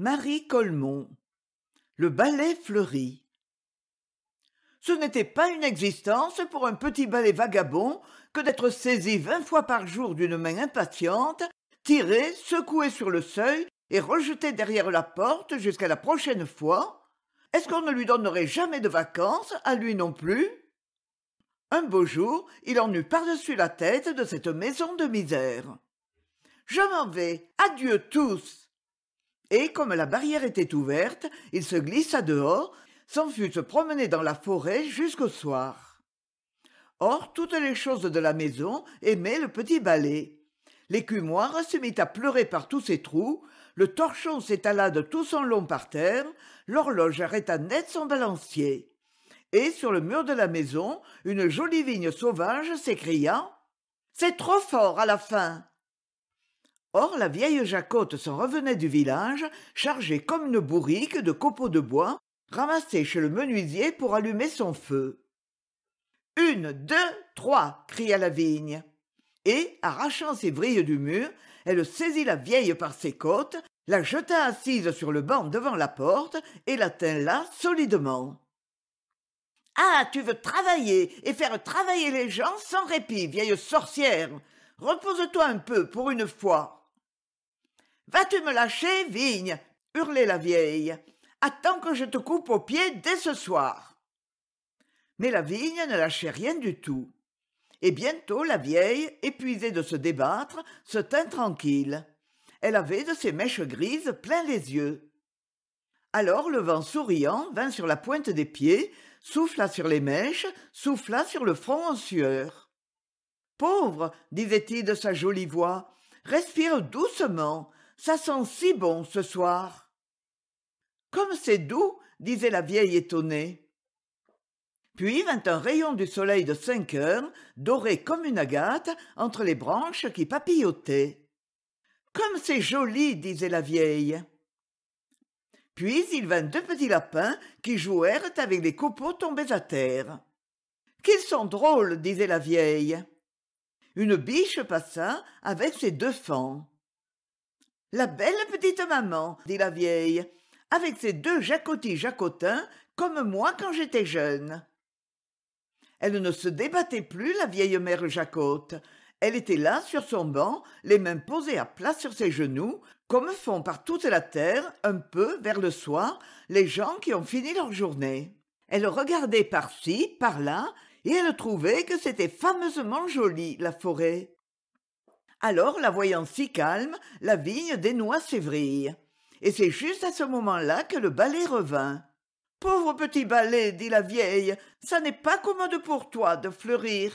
Marie Colmont. Le ballet fleuri. Ce n'était pas une existence pour un petit ballet vagabond que d'être saisi vingt fois par jour d'une main impatiente, tiré, secoué sur le seuil et rejeté derrière la porte jusqu'à la prochaine fois. Est-ce qu'on ne lui donnerait jamais de vacances, à lui non plus Un beau jour, il en eut par-dessus la tête de cette maison de misère. Je m'en vais. Adieu tous et comme la barrière était ouverte il se glissa dehors s'en fut se promener dans la forêt jusqu'au soir or toutes les choses de la maison aimaient le petit balai l'écumoire se mit à pleurer par tous ses trous le torchon s'étala de tout son long par terre l'horloge arrêta net son balancier et sur le mur de la maison une jolie vigne sauvage s'écria c'est trop fort à la fin or la vieille jacotte s'en revenait du village chargée comme une bourrique de copeaux de bois ramassée chez le menuisier pour allumer son feu une deux trois cria la vigne et arrachant ses vrilles du mur elle saisit la vieille par ses côtes la jeta assise sur le banc devant la porte et la tint là solidement ah, tu veux travailler et faire travailler les gens sans répit, vieille sorcière. Repose-toi un peu pour une fois vas-tu me lâcher, vigne hurlait la vieille. Attends que je te coupe aux pieds dès ce soir. Mais la vigne ne lâchait rien du tout. Et bientôt la vieille, épuisée de se débattre, se tint tranquille. Elle avait de ses mèches grises plein les yeux. Alors le vent souriant vint sur la pointe des pieds, souffla sur les mèches, souffla sur le front en sueur. Pauvre, disait-il de sa jolie voix, respire doucement, ça sent si bon ce soir. Comme c'est doux, disait la vieille étonnée. Puis vint un rayon du soleil de cinq heures, doré comme une agate, entre les branches qui papillotaient. Comme c'est joli, disait la vieille. Puis il vint deux petits lapins qui jouèrent avec les copeaux tombés à terre. Qu'ils sont drôles, disait la vieille. Une biche passa avec ses deux fans la belle petite maman dit la vieille avec ses deux jacotis jacotins comme moi quand j'étais jeune elle ne se débattait plus la vieille mère jacotte elle était là sur son banc les mains posées à plat sur ses genoux comme font par toute la terre un peu vers le soir les gens qui ont fini leur journée elle regardait par-ci par-là et elle trouvait que c'était fameusement joli la forêt alors la voyant si calme la vigne dénoua ses vrilles et c'est juste à ce moment-là que le balai revint pauvre petit balai dit la vieille ça n'est pas commode pour toi de fleurir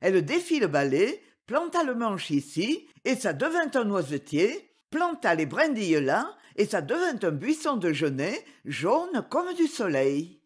elle défit le balai planta le manche ici et ça devint un noisetier planta les brindilles là et ça devint un buisson de genêt jaune comme du soleil